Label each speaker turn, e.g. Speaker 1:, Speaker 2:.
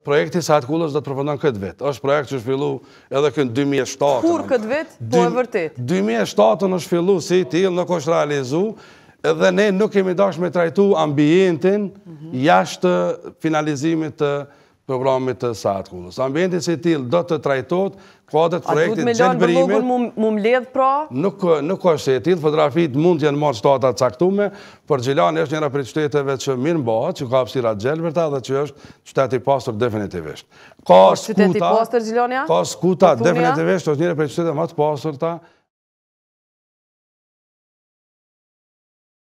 Speaker 1: Projekti sa atë kullës dhe të përpëndon këtë vetë. është projekt që është fillu edhe kënë 2007. Kur
Speaker 2: këtë vetë, po e vërtit?
Speaker 1: 2007 është fillu si t'il, nuk është realizu, edhe ne nuk kemi dash me trajtu ambientin mhm. jashtë finalizimit të programit të kullës. Ambienti si tjil do të trajtot, kodet projektit gjendëbërimit... A du
Speaker 2: të me pra?
Speaker 1: Nuk është si tjil, fotografit mund janë marë shtatat caktume, për Gjilani është njëra për qëtetëve që mirë mba, që ka pësirat gjelëbërta dhe që është qëteti pasër definitivisht. Ka po, skuta...
Speaker 3: Ka skuta definitivisht, është njëra për qëtetëve më të ta,